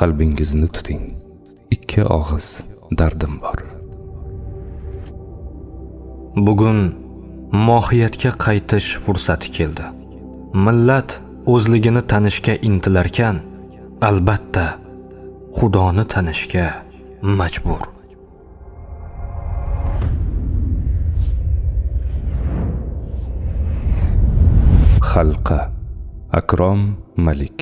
qalbingizni tuting ikki og'iz dardim bor bugun mohiyatga qaytish fursati keldi millat o'zligini tanishga intilarkan albatta xudoni tanishga majbur xalqa akrom malik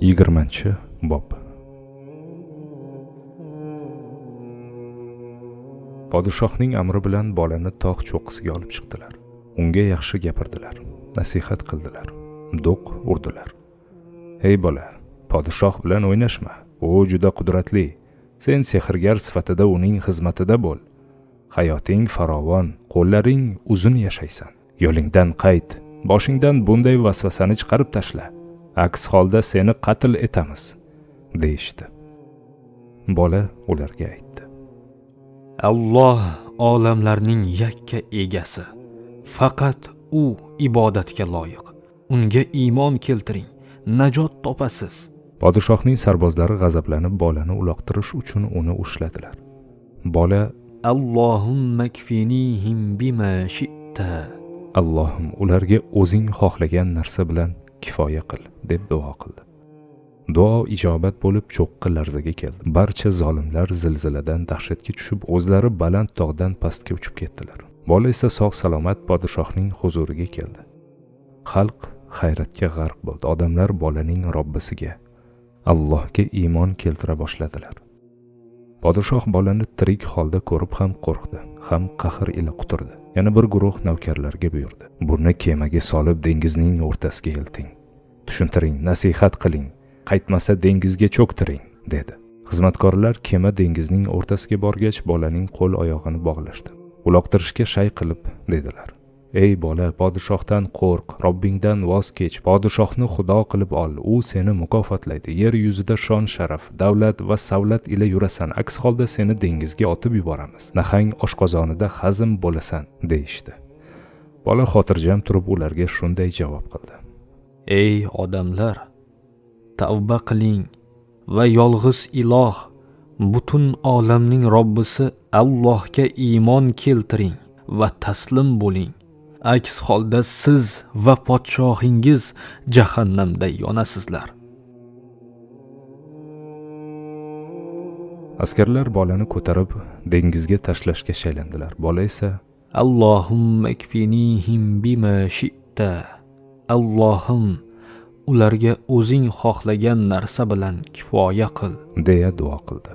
yigirmanchi bob podshohning amri bilan bolani tog' cho'qqisiga olib chiqdilar unga yaxshi gapirdilar nasihat qildilar do'q urdilar ey bola podshoh bilan o'ynashma u juda qudratli sen sehrgar sifatida uning xizmatida bo'l hayoting farovon qo'llaring uzun yashaysan yo'lingdan qayt boshingdan bunday vasvasani chiqarib tashla aks holda seni qatl etamiz deyishdi bola ularga aytdi alloh olamlarning yakka egasi faqat u ibodatga loyiq unga iymon keltiring najot topasiz podshohning sarbozlari g'azablanib bolani uloqtirish uchun uni ushladilar bola allohim bima shitta ularga o'zing xohlagan narsa bilan kifoya qil deb duo qildi duo ijobat bo'lib cho'qqi larzaga keldi barcha zolimlar zilziladan dahshatga tushib o'zlari baland tog'dan pastga uchib ketdilar bola esa sog' salomat podshohning huzuriga keldi xalq hayratga g'arq bo'ldi odamlar bolaning robbisiga allohga iymon keltira boshladilar podshoh bolani tirik holda ko'rib ham qo'rqdi ham qahr ila quturdi yana bir guruh navkarlarga buyurdi buni kemaga solib dengizning o'rtasiga elting tushuntiring nasihat qiling qaytmasa dengizga cho'ktiring dedi xizmatkorlar kema dengizning o'rtasiga borgach bolaning qo'l oyog'ini bog'lashdi uloqtirishga shay qilib dedilar ey bola podshohdan qo'rq robbingdan voz kech podshohni xudo qilib ol u seni mukofotlaydi yer yuzida shon sharaf davlat va savlat ila yurasan aks holda seni dengizga otib yuboramiz nahang oshqozonida hazm bo'lasan deyishdi bola xotirjam turib ularga shunday javob qildi ey odamlar tavba qiling va yolg'iz iloh butun olamning robbisi allohga iymon keltiring va taslim bo'ling aks holda siz va podshohingiz jahannamda yonasizlar askarlar bolani ko'tarib dengizga tashlashga shaylandilar bola esa allohumma bima allohim ularga o'zing xohlagan narsa bilan kifoya qil deya duo qildi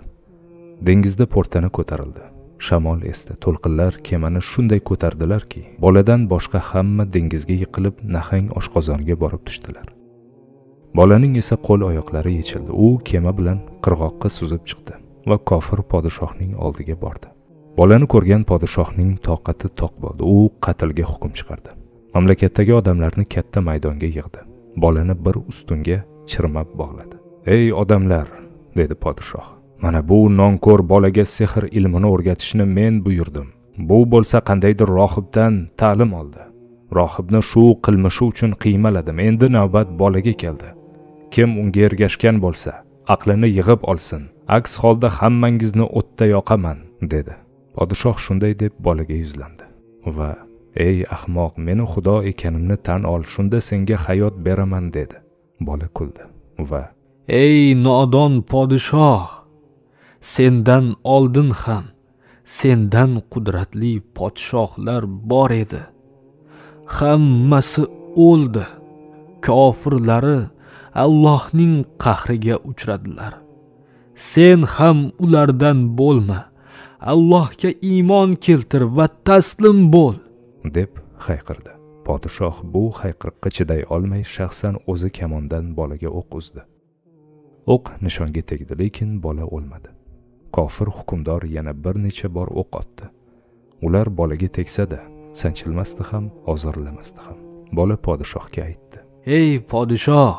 dengizda portani ko'tarildi shamol esdi to'lqinlar kemani shunday ko'tardilarki boladan boshqa hamma dengizga yiqilib nahang oshqozonga borib tushdilar bolaning esa qo'l oyoqlari yechildi u kema bilan qirg'oqqa suzib chiqdi va kofir podshohning oldiga bordi bolani ko'rgan podshohning toqati toq bo'ldi u qatlga hukm chiqardi mamlakatdagi odamlarni katta maydonga yig'di bolani bir ustunga chirmab bog'ladi ey odamlar dedi podshoh mana bu nonko'r bolaga sehr ilmini o'rgatishni men buyurdim bu bo'lsa qandaydir rohibdan ta'lim oldi rohibni shu qilmishi uchun qiymaladim endi navbat bolaga keldi kim unga ergashgan bo'lsa aqlini yig'ib olsin aks holda hammangizni o'tda yoqaman dedi podshoh shunday deb bolaga yuzlandi va ey ahmoq meni xudo ekanimni tan ol shunda senga hayot beraman dedi bola kuldi va ey nodon podshoh sendan oldin ham sendan qudratli podshohlar bor edi hammasi o'ldi kofirlari allohning qahriga uchradilar sen ham ulardan bo'lma allohga iymon keltir va taslim bo'l deb hayqirdi podshoh bu hayqiriqqa chiday olmay shaxsan o'zi kamondan bolaga o'q uzdi o'q nishonga tegdi lekin bola o'lmadi kofir hukmdor yana bir necha bor o'q otdi ular bolaga tegsada sanchilmasdi ham ozorlamasdi ham bola podshohga aytdi ey podshoh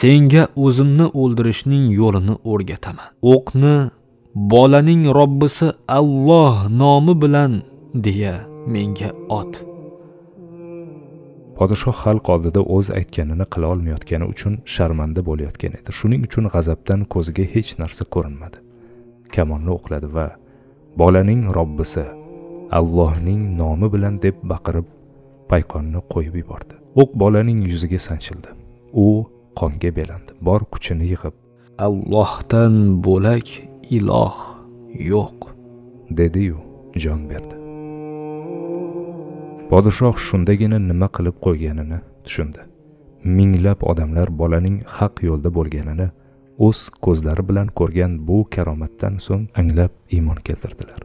senga o'zimni o'ldirishning yo'lini o'rgataman o'qni bolaning robbisi alloh nomi bilan deya menga ot podshoh xalq oldida o'z aytganini qila olmayotgani uchun sharmanda bo'layotgan edi shuning uchun g'azabdan ko'ziga hech narsa ko'rinmadi kamonni o'qladi va bolaning robbisi allohning nomi bilan deb baqirib payqonni qo'yib yubordi o'q bolaning yuziga sanchildi u qonga belandi bor kuchini yig'ib allohdan bo'lak iloh yo'q dediyu jon berdi podshoh shundagina nima qilib qo'yganini tushundi minglab odamlar bolaning haq yo'lda bo'lganini o'z ko'zlari bilan ko'rgan bu karomatdan so'ng anglab iymon keltirdilar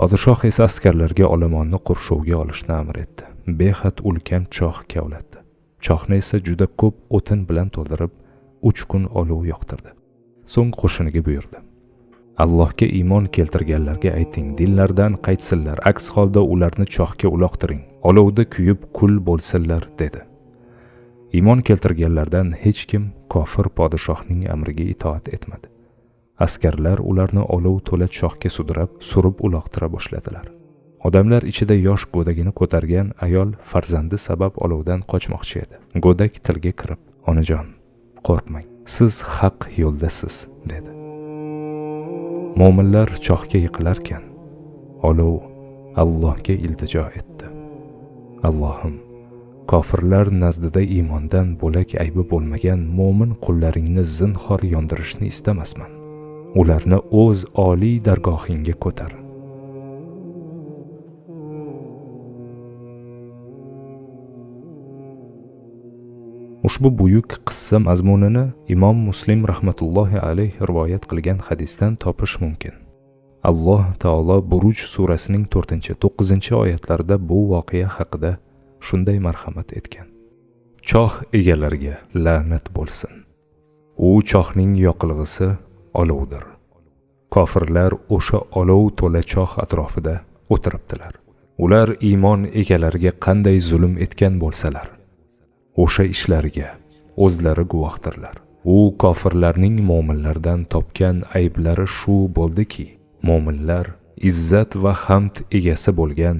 podshoh esa askarlarga olomonni qurshovga olishni amr etdi behad ulkan choh kavlatdi chohni esa juda ko'p o'tin bilan to'ldirib uch kun olov yoqtirdi so'ng qo'shiniga buyurdi allohga iymon keltirganlarga ayting dinlardan qaytsinlar aks holda ularni chohga uloqtiring olovda kuyib kul bo'lsinlar dedi iymon keltirganlardan hech kim kofir podshohning amriga itoat etmadi askarlar ularni olov to'la chohga sudrab surib uloqtira boshladilar odamlar ichida yosh go'dagini ko'targan ayol farzandi sabab olovdan qochmoqchi edi go'dak tilga kirib onajon qo'rqmang siz haq yo'ldasiz dedi mo'minlar chohga yiqilarkan olov allohga iltijo etdi allohim kofirlar nazdida iymondan bo'lak aybi bo'lmagan mo'min qullaringni zinhor yondirishni istamasman ularni o'z oliy dargohingga ko'tar ushbu buyuk qissa mazmunini imom muslim rahmatullohi alayh rivoyat qilgan hadisdan topish mumkin alloh taolo buruj surasining to'rtinchi to'qqizinchi oyatlarida bu voqea haqida shunday marhamat etgan choh egalariga la'nat bo'lsin u chohning yoqilg'isi olovdir kofirlar o'sha olov to'la choh atrofida o'tiribdilar ular iymon egalariga qanday zulm etgan bo'lsalar o'sha ishlariga o'zlari guvohdirlar u kofirlarning mo'minlardan topgan ayblari shu bo'ldiki mo'minlar izzat va hamd egasi bo'lgan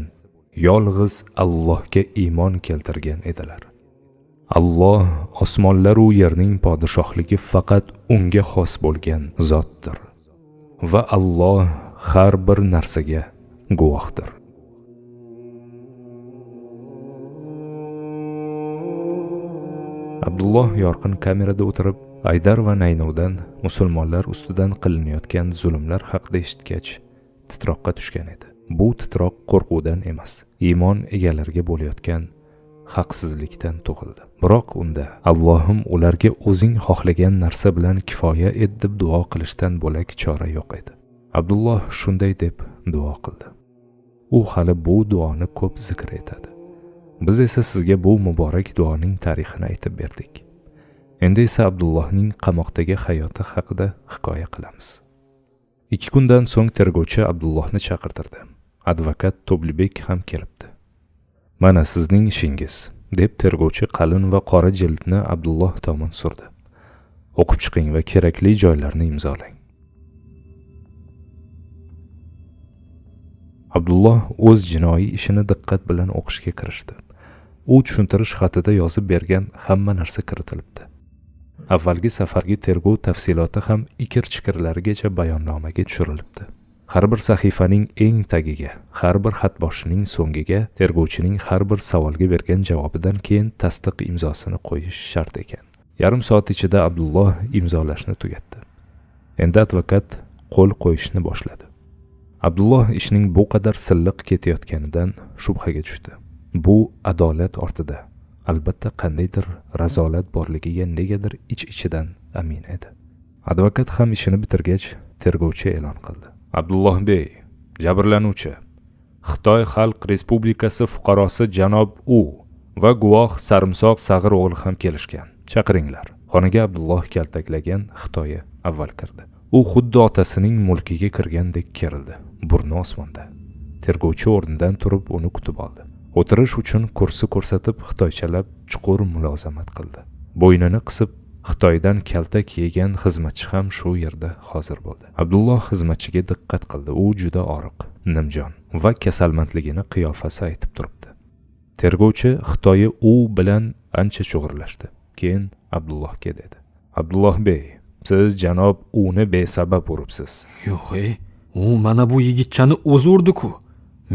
yolg'iz allohga iymon keltirgan edilar alloh osmonlaru yerning podshohligi faqat unga xos bo'lgan zotdir va alloh har bir narsaga guvohdir abdulloh yorqin kamerada o'tirib aydar va naynovdan musulmonlar ustidan qilinayotgan zulmlar haqida eshitgach titroqqa tushgan edi bu titroq qo'rquvdan emas iymon egalariga bo'layotgan haqsizlikdan tug'ildi biroq unda allohim ularga o'zing xohlagan narsa bilan kifoya et deb duo qilishdan bo'lak chora yo'q edi abdulloh shunday deb duo qildi u hali bu duoni ko'p zikr etadi biz esa sizga bu muborak duoning tarixini aytib berdik endi esa abdullohning qamoqdagi hayoti haqida hikoya qilamiz ikki kundan so'ng tergovchi abdullohni chaqirtirdi advokat to'blibek ham kelibdi mana sizning ishingiz deb tergovchi qalin va qora jildni abdulloh tomon surdi o'qib chiqing va kerakli joylarni imzolang abdulloh o'z jinoiy ishini diqqat bilan o'qishga kirishdi u tushuntirish xatida yozib bergan hamma narsa kiritilibdi avvalgi safargi tergov tafsiloti ham ikir chikirlarigacha bayonnomaga tushirilibdi har bir sahifaning eng tagiga har bir xat boshining so'ngiga tergovchining har bir savolga bergan javobidan keyin tasdiq imzosini qo'yish shart ekan yarim soat ichida abdulloh imzolashni tugatdi endi advokat qo'l qo'yishni boshladi abdulloh ishning bu qadar silliq ketayotganidan shubhaga tushdi bu adolat ortida albatta qandaydir razolat borligiga negadir ich iç ichidan amin edi advokat ham ishini bitirgach tergovchi e'lon qildi abdullohbey jabrlanuvchi xitoy xalq respublikasi fuqarosi janob u va guvoh sarimsoq sag'ir o'g'li ham kelishgan chaqiringlar xonaga abdulloh kaltaklagan xitoyi avval kirdi u xuddi otasining mulkiga kirgandek kerildi burni osmonda tergovchi o'rnidan turib uni kutib oldi o'tirish uchun kursi ko'rsatib xitoychalab chuqur mulozamat qildi bo'ynini qisib xitoydan kaltak yegan xizmatchi ham shu yerda hozir bo'ldi abdulloh xizmatchiga diqqat qildi u juda oriq nimjon va kasalmandligini qiyofasi aytib turibdi tergovchi xitoyi u bilan ancha chug'urlashdi keyin abdullohga dedi abdulloh bey siz janob uni besabab uribsiz yo'q ey u mana bu yigitchani o'zi urdiku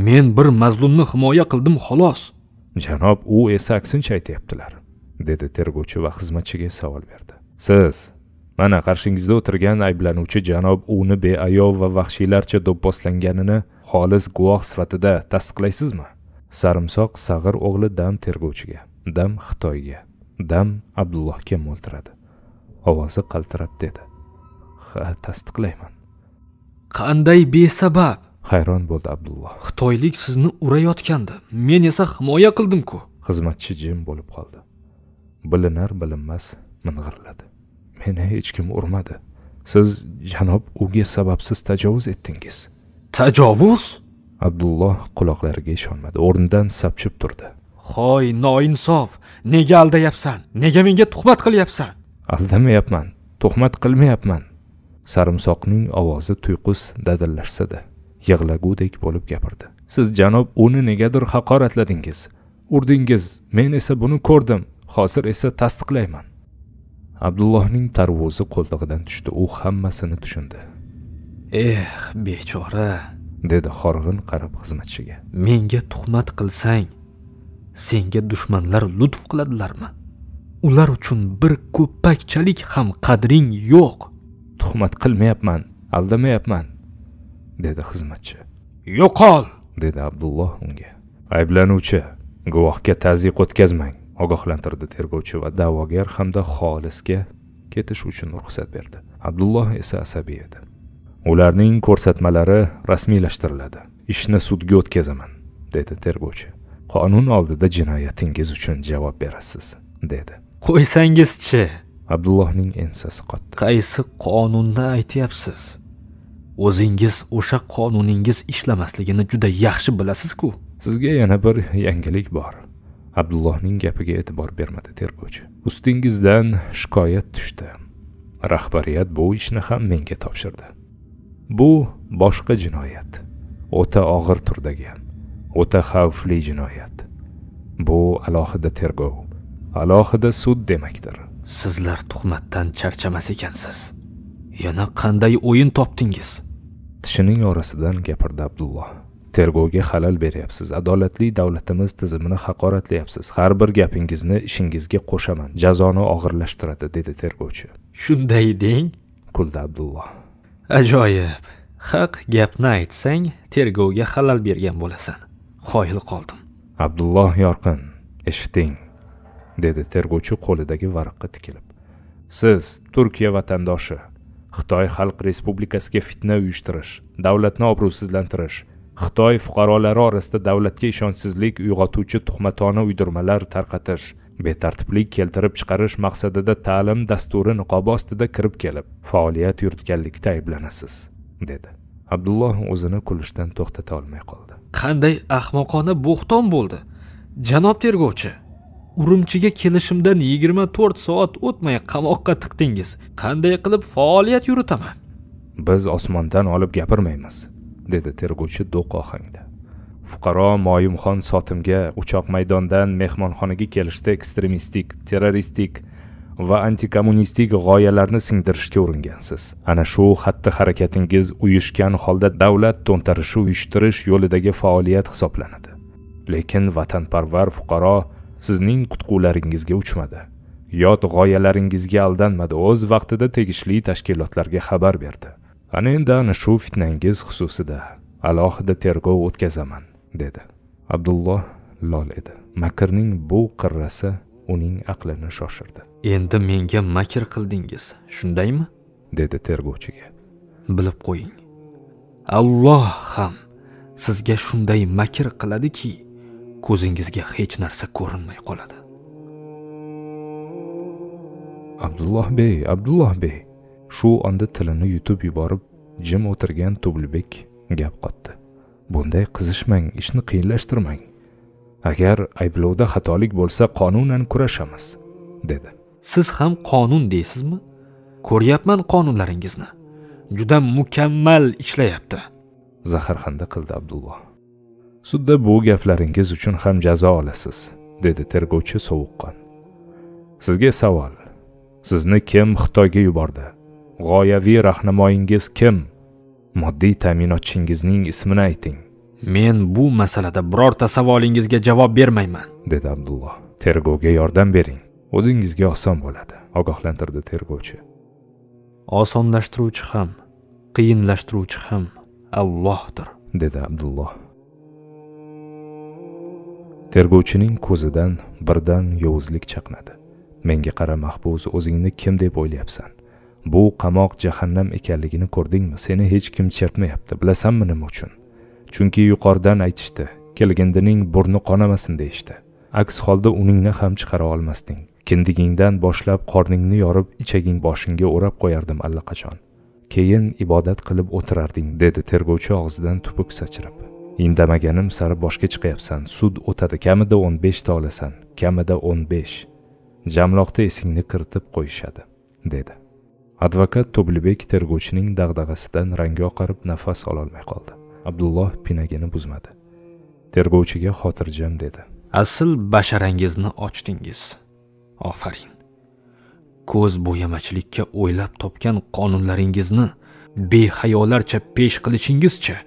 men bir mazlumni himoya qildim xolos janob u esa aksincha aytyaptilar dedi tergovchi va xizmatchiga savol berdi siz mana qarshingizda o'tirgan ayblanuvchi janob uni beayov va vahshiylarcha do'pposlanganini xolis guvoh sifatida tasdiqlaysizmi sarimsoq sag'ir o'g'li dam tergovchiga dam xitoyga dam abdullohga mo'ltiradi ovozi qaltirab dedi ha tasdiqlayman qanday besabab hayron bo'ldi abdulloh xitoylik sizni urayotgandi men esa himoya qildimku xizmatchi jim bo'lib qoldi bilinar bilinmas ming'irladi meni hech kim urmadi siz janob uga sababsiz tajovuz etdingiz tajovuz abdulloh quloqlariga ishonmadi o'rnidan sapchib turdi hoy noinsof nega aldayapsan nega menga tuhmat qilyapsan aldamayapman tuhmat qilmayapman sarimsoqning ovozi tuyqus dadillashsada yig'lagudek bo'lib gapirdi siz janob uni negadir haqoratladingiz urdingiz men esa buni ko'rdim hozir esa tasdiqlayman abdullohning tarvuzi qo'ltig'idan tushdi u hammasini tushundi eh bechora dedi horg'in qarab xizmatchiga menga tuhmat qilsang senga dushmanlar lutf qiladilarmi ular uchun bir ko'pakchalik ham qadring yo'q tuhmat qilmayapman aldamayapman dedi xizmatchi yo'qol dedi abdulloh unga ayblanuvchi guvohga tazyiq o'tkazmang ogohlantirdi tergovchi va da'vogar hamda xolisga ketish uchun ruxsat berdi abdulloh esa asabiy edi ularning ko'rsatmalari rasmiylashtiriladi ishni sudga o'tkazaman dedi tergovchi qonun oldida jinoyatingiz uchun javob berasiz dedi qo'ysangizchi abdullohning ensasi qotdi qaysi qonunni aytyapsiz o'zingiz o'sha qonuningiz ishlamasligini juda yaxshi bilasizku sizga yana bir yangilik bor abdullohning gapiga e'tibor bermadi tergovchi ustingizdan shikoyat tushdi rahbariyat bu ishni ham menga topshirdi bu boshqa jinoyat o'ta og'ir turdagi o'ta xavfli jinoyat bu alohida tergov alohida sud demakdir sizlar tuhmatdan charchamas ekansiz yana qanday o'yin topdingiz tishining orasidan gapirdi abdulloh tergovga xalal beryapsiz adolatli davlatimiz tizimini haqoratlayapsiz har bir gapingizni ishingizga qo'shaman jazoni og'irlashtiradi dedi tergovchi shunday deng kuldi abdulloh ajoyib haq gapni aytsang tergovga xalal bergan bo'lasan qoyil qoldim abdulloh yorqin eshiting dedi tergovchi qo'lidagi varaqqa tikilib siz turkiya vatandoshi xitoy xalq respublikasiga fitna uyushtirish davlatni obro'sizlantirish xitoy fuqarolari orasida davlatga ishonchsizlik uyg'otuvchi tuhmatona uydirmalar tarqatish betartiblik keltirib chiqarish maqsadida ta'lim dasturi niqobi ostida kirib kelib faoliyat yuritganlikda ayblanasiz dedi abdulloh o'zini kulishdan to'xtata olmay qoldi qanday ahmoqona bo'xton bo'ldi janob tergovchi urumchiga kelishimdan 24 soat o'tmay qamoqqa tiqdingiz qanday qilib faoliyat yuritaman biz osmondan olib gapirmaymiz dedi tergovchi do'q ohangda fuqaro moyimxon sotimga uchoq maydondan mehmonxonaga kelishda ekstremistik terroristik va antikommunistik g'oyalarni singdirishga uringansiz ana shu xatti harakatingiz uyushgan holda davlat to'ntarishi uyushtirish yo'lidagi faoliyat hisoblanadi lekin vatanparvar fuqaro sizning qutquvlaringizga uchmadi yot g'oyalaringizga aldanmadi o'z vaqtida tegishli tashkilotlarga xabar berdi ana endi ana shu fitnangiz xususida alohida tergov o'tkazaman dedi abdulloh lol edi makrning bu qirrasi uning aqlini shoshirdi endi menga makr qildingiz shundaymi dedi tergovchiga bilib qo'ying alloh ham sizga shunday makr qiladiki ko'zingizga hech narsa ko'rinmay qoladi abdulloh bey abdulloh bey shu onda tilini yutib yuborib jim o'tirgan tublibek gap qotdi bunday qizishmang ishni qiyinlashtirmang agar ayblovda xatolik bo'lsa qonunan kurashamiz dedi siz ham qonun deysizmi ko'ryapman qonunlaringizni juda mukammal ishlayapti zaharxanda qildi abdulloh sudda bu gaplaringiz uchun ham jazo olasiz dedi tergovchi sovuqqon sizga savol sizni kim xitoyga yubordi g'oyaviy rahnamoyingiz kim moddiy ta'minotchingizning ismini ayting men bu masalada birorta savolingizga javob bermayman dedi abdulloh tergovga yordam bering o'zingizga oson bo'ladi ogohlantirdi tergovchi osonlashtiruvchi ham qiyinlashtiruvchi ham allohdir dedi abdulloh tergovchining ko'zidan birdan yovuzlik chaqnadi menga qara mahbus o'zingni kim deb o'ylayapsan bu qamoq jahannam ekanligini ko'rdingmi seni hech kim chertmayapti bilasanmi nima uchun chunki yuqoridan aytishdi kelgindining burni qonamasin deyishdi aks holda uningni ham chiqara olmasding kindigingdan boshlab qorningni yorib ichaging boshingga o'rab qo'yardim allaqachon keyin ibodat qilib o'tirarding dedi tergovchi og'zidan tupuk sachrab indamaganim sari boshga chiqyapsan sud o'tadi kamida o'n beshta olasan kamida o'n besh jamloqda esingni kiritib qo'yishadi dedi advokat to'blibek tergovchining dag'dag'asidan rangi oqarib nafas ololmay qoldi abdulloh pinagini buzmadi tergovchiga xotirjam dedi asl basharangizni ochdingiz ofarin ko'z bo'yamachilikka o'ylab topgan qonunlaringizni behayolarcha pesh qilishingizcha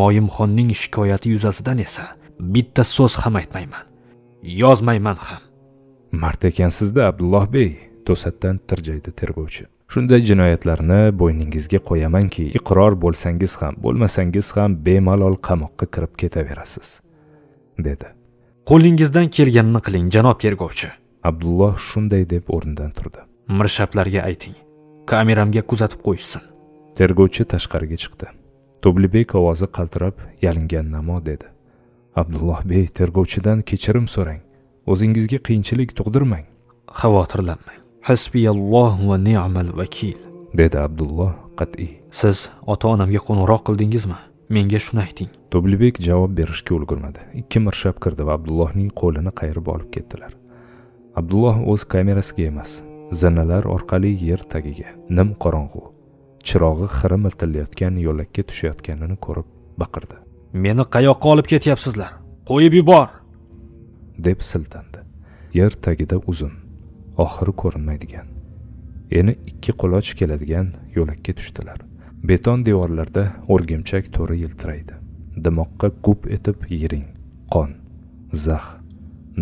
moyimxonning shikoyati yuzasidan esa bitta so'z ham aytmayman yozmayman ham mard ekansizda abdulloh bey to'satdan tirjaydi tergovchi shunday jinoyatlarni bo'yningizga qo'yamanki iqror bo'lsangiz ham bo'lmasangiz ham bemalol qamoqqa kirib ketaverasiz dedi qo'lingizdan kelganini qiling janob tergovchi abdulloh shunday deb o'rnidan turdi mirshablarga ayting kameramga kuzatib qo'yishsin tergovchi tashqariga chiqdi to'blibek ovozi qaltirab yalingan namo dedi abdulloh bey tergovchidan kechirim so'rang o'zingizga qiyinchilik tug'dirmang xavotirlanmang hasbiyalloh va ni'mal vakil dedi abdulloh qat'iy siz ota onamga qo'ng'iroq qildingizmi menga shuni ayting to'blibek javob berishga ulgurmadi ikki mirshab kirdi va abdullohning qo'lini qayirib olib ketdilar abdulloh o'z kamerasiga emas zinalar orqali yer tagiga nim qorong'u chirog'i xira miltillayotgan yo'lakka tushayotganini ko'rib baqirdi meni qayoqqa olib ketyapsizlar qo'yib yubor deb siltandi yer tagida uzun oxiri ko'rinmaydigan eni ikki quloch keladigan yo'lakka tushdilar beton devorlarda o'rgimchak to'ri yiltiraydi dimoqqa gup etib yiring qon zax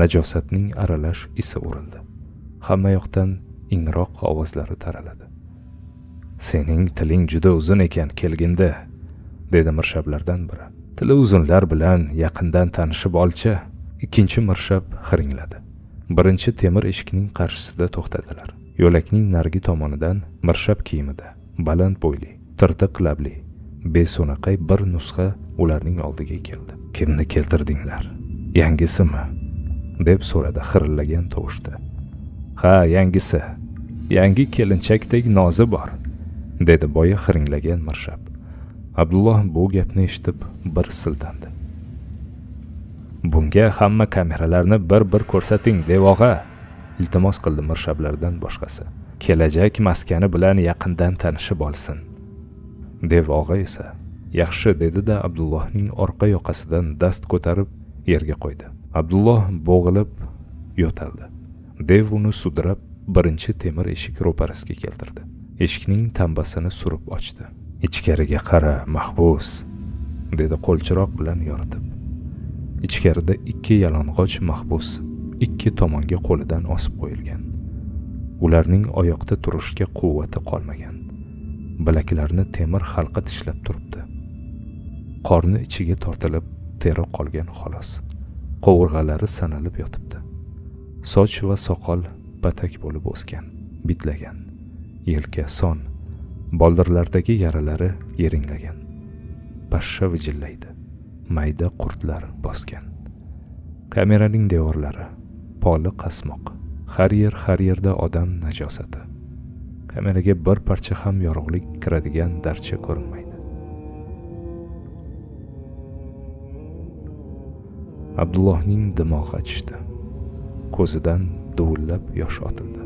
najosatning aralash isi urildi hamma yoqdan ingroq ovozlari taraladi sening tiling juda uzun ekan kelginda dedi mirshablardan biri tili uzunlar bilan yaqindan tanishib olcha ikkinchi mirshab hiringladi birinchi temir eshikning qarshisida to'xtadilar yo'lakning narigi tomonidan mirshab kiyimida baland bo'yli tirtiq labli beso'naqay bir nusxa ularning oldiga keldi kimni keltirdinglar yangisimi deb so'radi xirillagan tovushda ha yangisi yangi kelinchakdek nozi bor dedi boya xiringlagan mirshab abdulloh bu gapni eshitib bir sildandi bunga hamma kameralarni bir bir ko'rsating devog'a iltimos qildi mirshablardan boshqasi kelajak maskani bilan yaqindan tanishib olsin devog'a esa yaxshi dedi da abdullohning orqa yoqasidan dast ko'tarib yerga qo'ydi abdulloh bo'g'ilib yo'taldi dev uni sudrab birinchi temir eshik ro'parasiga keltirdi eshikning tambasini surib ochdi ichkariga qara mahbus dedi qo'lchiroq bilan yoritib ichkarida ikki yalang'och mahbus ikki tomonga qo'lidan osib qo'yilgan ularning oyoqda turishga quvvati qolmagan bilaklarini temir halqa tishlab turibdi qorni ichiga tortilib teri qolgan xolos qovurg'alari sanalib yotibdi soch va soqol batak bo'lib o'sgan bitlagan yelka son boldirlardagi yaralari yiringlagan pashsha vijillaydi mayda qurtlar bosgan kameraning devorlari poli qasmoq har yer har yerda odam najosati kameraga bir parcha ham yorug'lik kiradigan darcha ko'rinmaydi abdullohning dimog'i achishdi ko'zidan duvullab yosh otildi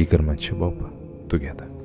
yigirmanchi bob tugadi